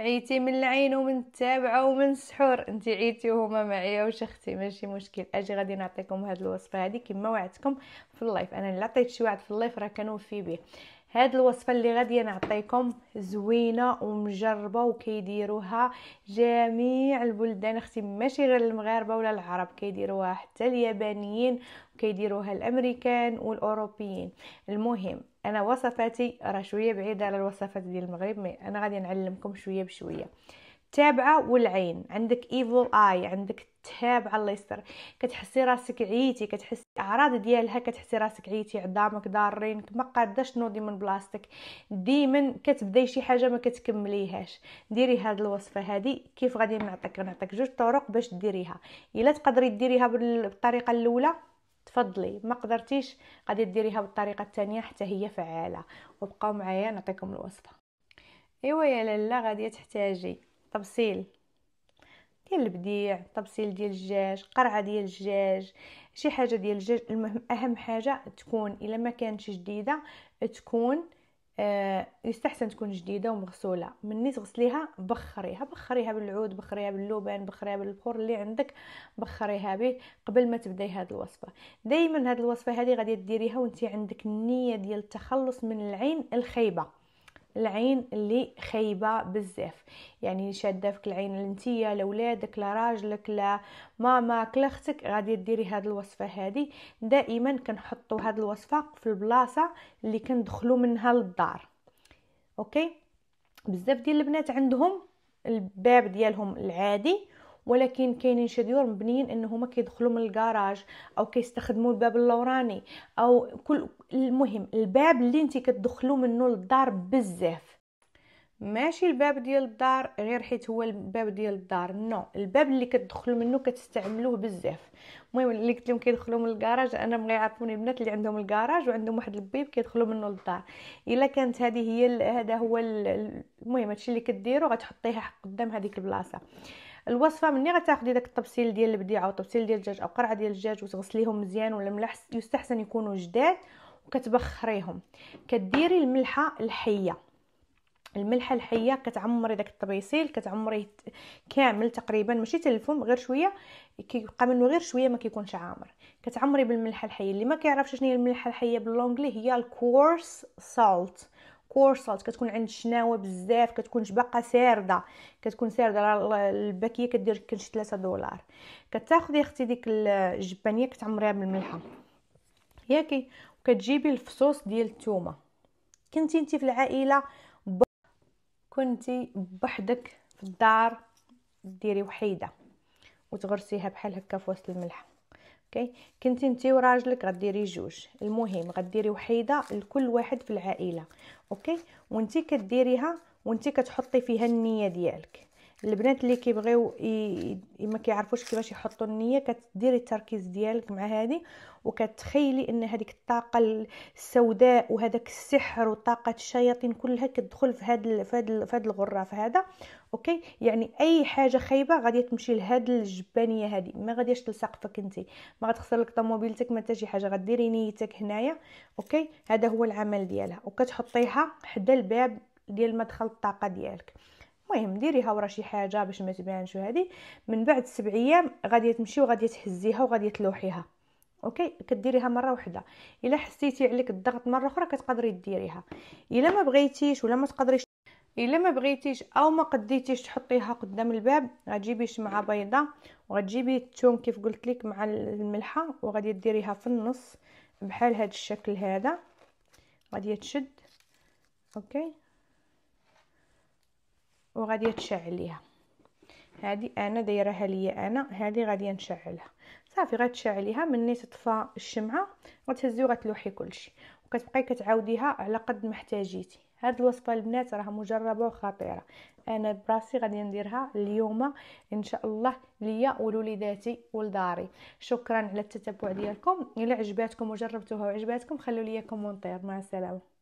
عيتي من العين ومن التابعة ومن السحور انت عيتي وهما معي واش اختي ماشي مشكل اجي غادي نعطيكم هاد الوصفة هادي كما وعدتكم في اللايف انا اللي عطيت شي واحد في اللايف راه كنوفي به هاد الوصفه اللي غادي نعطيكم زوينه ومجربه وكيديروها جميع البلدان اختي ماشي غير المغاربه ولا العرب كيديروها حتى اليابانيين وكيديروها الامريكان والاوروبيين المهم انا وصفاتي راه شويه بعيده على الوصفات ديال المغرب مي انا غادي نعلمكم شويه بشويه التابعه والعين عندك ايفول اي عندك التابعه الله يستر كتحسي راسك عييتي كتحسي الاعراض ديالها كتحسي راسك عيتي عظامك ضارينك ما قاداش تنوضي من بلاصتك ديما كتبداي شي حاجه ما كتكمليهاش ديري هاد الوصفه هادي كيف غادي نعطيك نعطيك جوج طرق باش ديريها الا تقدري ديريها بالطريقه الاولى تفضلي ما قدرتيش غادي ديريها بالطريقه الثانيه حتى هي فعاله وبقاو معايا نعطيكم الوصفه ايوا يا لاله غادي تحتاجي طبسيل ديال البديع طبسيل ديال الدجاج قرعه ديال الدجاج شي حاجه ديال الدجاج المهم اهم حاجه تكون الا ما كانتش جديده تكون آه يستحسن تكون جديده ومغسوله مني تغسليها بخريها بخريها بالعود بخريها باللبن بخريها بالبخور اللي عندك بخريها به قبل ما تبداي هذه الوصفه دائما هذه الوصفه هذه غادي ديريها وانت عندك النيه ديال التخلص من العين الخايبه العين اللي خايبه بزاف يعني شاده فيك العين لنتيا لولادك لراجلك لماماك لاختك غادي ديري هاد الوصفه هادي دائما كنحطو هاد الوصفه في البلاصه اللي كندخلو منها للدار اوكي بزاف ديال البنات عندهم الباب ديالهم العادي ولكن كاينين شديور مبنيين ان هما كيدخلوا من الكراج او كيستخدموا الباب اللوراني او كل المهم الباب اللي انت كتدخلوا منه للدار بزاف ماشي الباب ديال الدار غير حيت هو الباب ديال الدار نو no. الباب اللي كتدخلوا منه كتستعملوه بزاف المهم اللي قلت لهم كيدخلوا من الكراج انا بغي يعرفوني البنات اللي عندهم الكراج وعندهم واحد البيب كيدخلوا منه للدار الا كانت هذه هي هذا هو المهم هادشي اللي كديروا غتحطيه حق قدام هذيك البلاصه الوصفه مني غتاخدي داك الطبسيل ديال البديعه وطبسيل ديال الدجاج او قرعه ديال الدجاج وتغسليهم مزيان والملح يستحسن يكونوا جداد وكتبخريهم كديري الملحه الحيه الملحه الحيه كتعمري داك الطبيسيل كتعمريه كامل تقريبا ماشي حتى الفم غير شويه كيبقى منه غير شويه ما كيكونش عامر كتعمري بالملحه الحيه اللي ما كيعرفش شنو هي الملحه الحيه باللونجلي هي الكورس سالت كورسات كتكون عند الشناوه بزاف كتكونش باقا سارده كتكون سارده الباكيه كدير كل شي 3 دولار كتاخدي اختي ديك الجبانيه كتعمريها بالملحه ياكي وكتجيبي الفصوص ديال الثومه كنتي انت في العائله ب... كنتي بوحدك في الدار ديري وحيده وتغرسيها بحال هكا في وسط الملح اوكي كنتي نتي وراجلك غديري جوج المهم غديري وحيده لكل واحد في العائله اوكي وانتي كديريها وانتي كتحطي فيها النيه ديالك البنات اللي كيبغيو ما كيعرفوش كيفاش يحطوا النيه كتديري التركيز ديالك مع هذه وكتخيلي ان هذيك الطاقه السوداء وهذاك السحر وطاقه الشياطين كلها كتدخل في هذا في هذا الغرف هذا اوكي يعني اي حاجه خايبه غادي تمشي لهاد الجبانيه هادي ما غاديش تلصق فيك انت ما غتخسر لك طوموبيلتك ما حتى شي حاجه غديري نيتك هنايا اوكي هذا هو العمل ديالها وكتحطيها حدا الباب ديال مدخل الطاقه ديالك المهم ديريها ورا شي حاجه باش ما تبانش هذه من بعد سبع ايام غادي تمشي وغادي تهزيها وغادي تلوحيها اوكي كديريها مره واحده الا حسيتي عليك الضغط مره اخرى كتقدري ديريها الا ما بغيتيش ولا ما تقدريش الا ما بغيتيش او ما قديتيش تحطيها قدام الباب غتجيبي شمعه بيضاء وغتجيبي الثوم كيف قلت لك مع الملحه وغادي ديريها في النص بحال هذا الشكل هذا غادي تشد اوكي وغادي تشعليها هذه انا دايرها ليا انا هذه غادي نشعلها صافي غتشعليها مني تطفى الشمعه غتهزي وغتلوحي كلشي وكتبقاي كتعاوديها على قد ما احتاجيتي هاد الوصفه البنات راه مجربه وخطيره انا براسي غادي نديرها اليوم ان شاء الله ليا ولوليداتي ولداري شكرا على التتبع ديالكم الا عجباتكم وجربتوها وعجباتكم خلوا لي كومونتير مع السلامه